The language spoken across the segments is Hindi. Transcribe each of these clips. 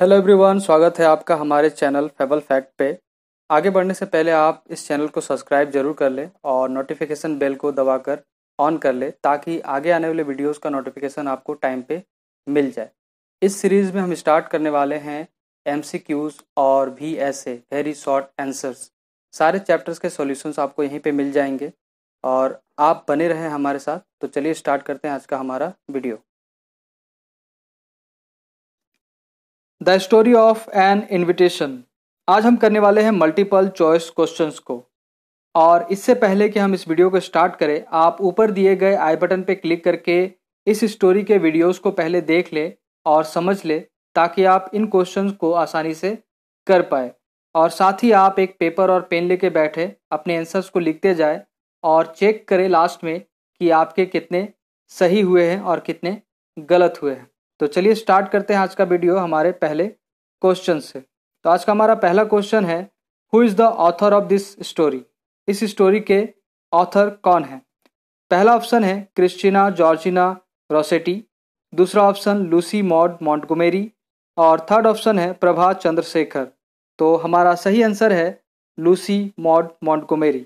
हेलो एवरीवन स्वागत है आपका हमारे चैनल फेबल फैक्ट पे आगे बढ़ने से पहले आप इस चैनल को सब्सक्राइब जरूर कर लें और नोटिफिकेशन बेल को दबाकर ऑन कर लें ताकि आगे आने वाले वीडियोस का नोटिफिकेशन आपको टाइम पे मिल जाए इस सीरीज़ में हम स्टार्ट करने वाले हैं एम और भी ऐसे वेरी शॉर्ट आंसर्स सारे चैप्टर्स के सोल्यूशंस आपको यहीं पर मिल जाएंगे और आप बने रहें हमारे साथ तो चलिए स्टार्ट करते हैं आज का हमारा video the story of an invitation आज हम करने वाले हैं मल्टीपल चॉइस क्वेश्चंस को और इससे पहले कि हम इस वीडियो को स्टार्ट करें आप ऊपर दिए गए आई बटन पर क्लिक करके इस स्टोरी के वीडियोस को पहले देख ले और समझ ले ताकि आप इन क्वेश्चंस को आसानी से कर पाए और साथ ही आप एक पेपर और पेन लेके बैठे अपने आंसर्स को लिखते जाए और चेक करें लास्ट में कि आपके कितने सही हुए हैं और कितने गलत हुए हैं तो चलिए स्टार्ट करते हैं आज का वीडियो हमारे पहले क्वेश्चन से तो आज का हमारा पहला क्वेश्चन है who is the author of this story इस स्टोरी के ऑथर कौन है पहला ऑप्शन है क्रिस्टिना जॉर्जिना रोसेटी दूसरा ऑप्शन लूसी मॉड मॉन्टगोमेरी और थर्ड ऑप्शन है प्रभा चंद्रशेखर तो हमारा सही आंसर है लूसी मॉड मॉन्टगुमेरी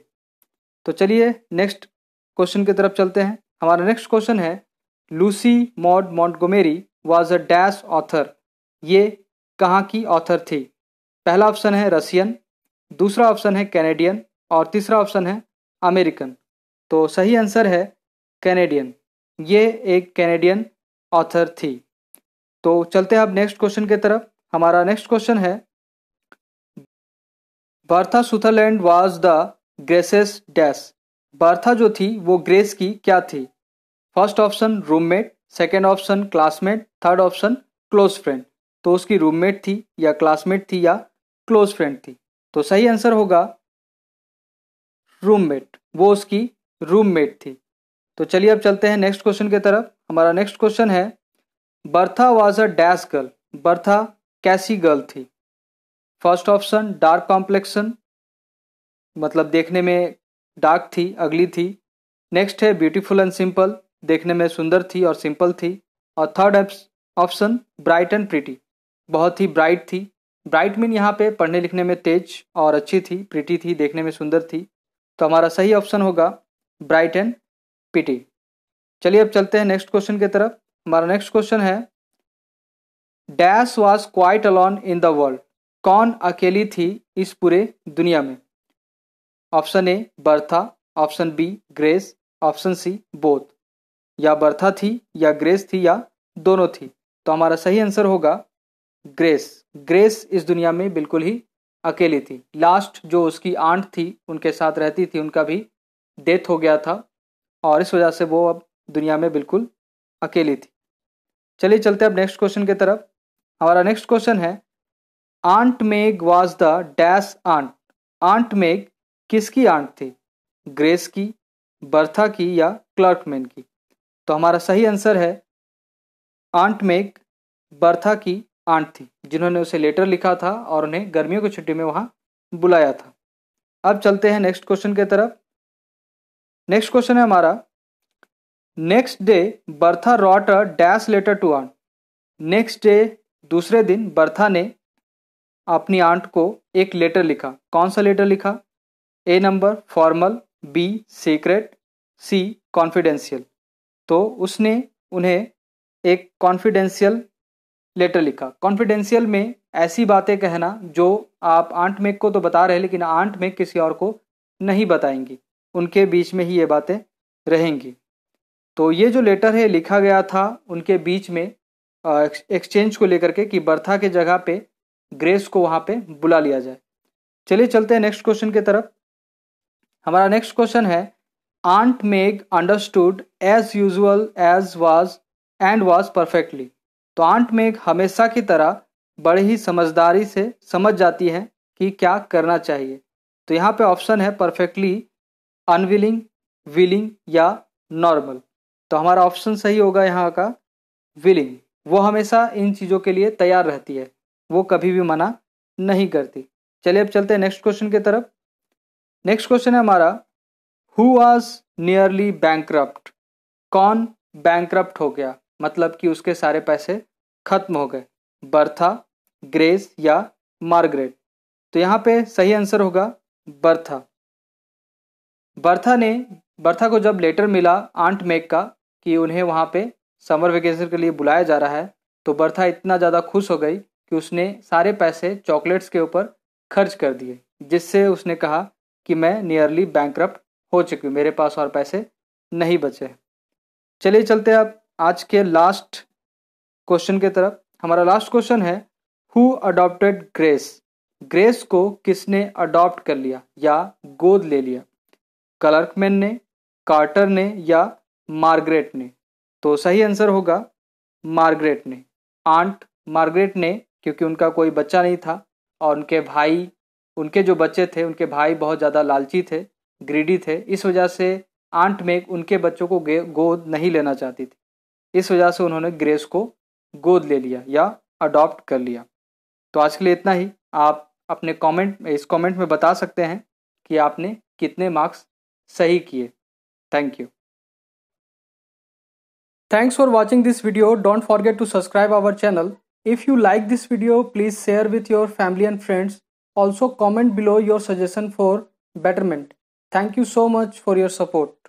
तो चलिए नेक्स्ट क्वेश्चन की तरफ चलते हैं हमारा नेक्स्ट क्वेश्चन है Lucy Maud Montgomery was a dash author ये कहाँ की ऑथर थी पहला ऑप्शन है रसियन दूसरा ऑप्शन है कैनेडियन और तीसरा ऑप्शन है अमेरिकन तो सही आंसर है कैनेडियन ये एक कैनेडियन ऑथर थी तो चलते हैं अब नेक्स्ट क्वेश्चन की तरफ हमारा नेक्स्ट क्वेश्चन है Bertha Sutherland was the grace's dash Bertha जो थी वो ग्रेस की क्या थी first option roommate second option classmate third option close friend तो उसकी रूममेट थी या क्लासमेट थी या क्लोज फ्रेंड थी तो सही आंसर होगा रूममेट वो उसकी रूममेट थी तो चलिए अब चलते हैं नेक्स्ट क्वेश्चन की तरफ हमारा नेक्स्ट क्वेश्चन है Bertha was a dash girl Bertha कैसी गर्ल थी फर्स्ट ऑप्शन डार्क कॉम्प्लेक्शन मतलब देखने में डार्क थी अगली थी नेक्स्ट है ब्यूटीफुल एंड सिंपल देखने में सुंदर थी और सिंपल थी और third option bright and pretty बहुत ही ब्राइट थी ब्राइट मीन यहाँ पे पढ़ने लिखने में तेज और अच्छी थी प्रिटी थी देखने में सुंदर थी तो हमारा सही ऑप्शन होगा ब्राइट एंड पिटी चलिए अब चलते हैं नेक्स्ट क्वेश्चन की तरफ हमारा नेक्स्ट क्वेश्चन है dash was quite alone in the world कौन अकेली थी इस पूरे दुनिया में option A Bertha option B Grace option C both या बर्था थी या ग्रेस थी या दोनों थी तो हमारा सही आंसर होगा ग्रेस ग्रेस इस दुनिया में बिल्कुल ही अकेली थी लास्ट जो उसकी आंट थी उनके साथ रहती थी उनका भी डेथ हो गया था और इस वजह से वो अब दुनिया में बिल्कुल अकेली थी चलिए चलते अब नेक्स्ट क्वेश्चन की तरफ हमारा नेक्स्ट क्वेश्चन है aunt Meg was the dash aunt aunt Meg किसकी आंट थी ग्रेस की बर्था की या क्लर्कमैन की तो हमारा सही आंसर है आंट मेक बर्था की आंट थी जिन्होंने उसे लेटर लिखा था और उन्हें गर्मियों की छुट्टी में वहाँ बुलाया था अब चलते हैं नेक्स्ट क्वेश्चन के तरफ नेक्स्ट क्वेश्चन है हमारा next day Bertha wrote a dash letter to aunt next day दूसरे दिन बर्था ने अपनी आंट को एक लेटर लिखा कौन सा लेटर लिखा A number formal B secret C confidential तो उसने उन्हें एक कॉन्फिडेंशियल लेटर लिखा कॉन्फिडेंशियल में ऐसी बातें कहना जो आप आंट मेक को तो बता रहे हैं लेकिन आंट मेक किसी और को नहीं बताएंगी उनके बीच में ही ये बातें रहेंगी तो ये जो लेटर है लिखा गया था उनके बीच में एक्सचेंज को लेकर के कि बर्था के जगह पे ग्रेस को वहाँ पे बुला लिया जाए चलिए चलते हैं नेक्स्ट क्वेश्चन की तरफ हमारा नेक्स्ट क्वेश्चन है Aunt Meg understood as usual as was and was perfectly. तो आंट मेग हमेशा की तरह बड़े ही समझदारी से समझ जाती है कि क्या करना चाहिए तो यहाँ पे ऑप्शन है परफेक्टली अनविलिंग विलिंग या नॉर्मल तो हमारा ऑप्शन सही होगा यहाँ का विलिंग वो हमेशा इन चीज़ों के लिए तैयार रहती है वो कभी भी मना नहीं करती चलिए अब चलते हैं नेक्स्ट क्वेश्चन की तरफ नेक्स्ट क्वेश्चन है हमारा हु वॉज नियरली बैंक्रप्ट कौन बैंक्रप्ट हो गया मतलब कि उसके सारे पैसे खत्म हो गए बर्था ग्रेस या मार्गरेट तो यहाँ पे सही आंसर होगा बर्था बर्था ने बर्था को जब लेटर मिला आंट मेक का कि उन्हें वहाँ पे समर वेकेशन के लिए बुलाया जा रहा है तो बर्था इतना ज़्यादा खुश हो गई कि उसने सारे पैसे चॉकलेट्स के ऊपर खर्च कर दिए जिससे उसने कहा कि मैं नियरली बैंक हो चुकी मेरे पास और पैसे नहीं बचे चलिए चलते आप आज के लास्ट क्वेश्चन की तरफ हमारा लास्ट क्वेश्चन है हु अडॉप्टेड ग्रेस ग्रेस को किसने अडॉप्ट कर लिया या गोद ले लिया क्लर्कमैन ने कार्टर ने या मार्गरेट ने तो सही आंसर होगा मार्गरेट ने आंट मार्गरेट ने क्योंकि उनका कोई बच्चा नहीं था और उनके भाई उनके जो बच्चे थे उनके भाई बहुत ज़्यादा लालची थे ग्रीडी थे इस वजह से आंट मेग उनके बच्चों को गोद नहीं लेना चाहती थी इस वजह से उन्होंने ग्रेस को गोद ले लिया या अडॉप्ट कर लिया तो आज के लिए इतना ही आप अपने कमेंट इस कमेंट में बता सकते हैं कि आपने कितने मार्क्स सही किए thank you thanks for watching this video don't forget to subscribe our channel if you like this video please share with your family and friends also comment below your suggestion for betterment Thank you so much for your support.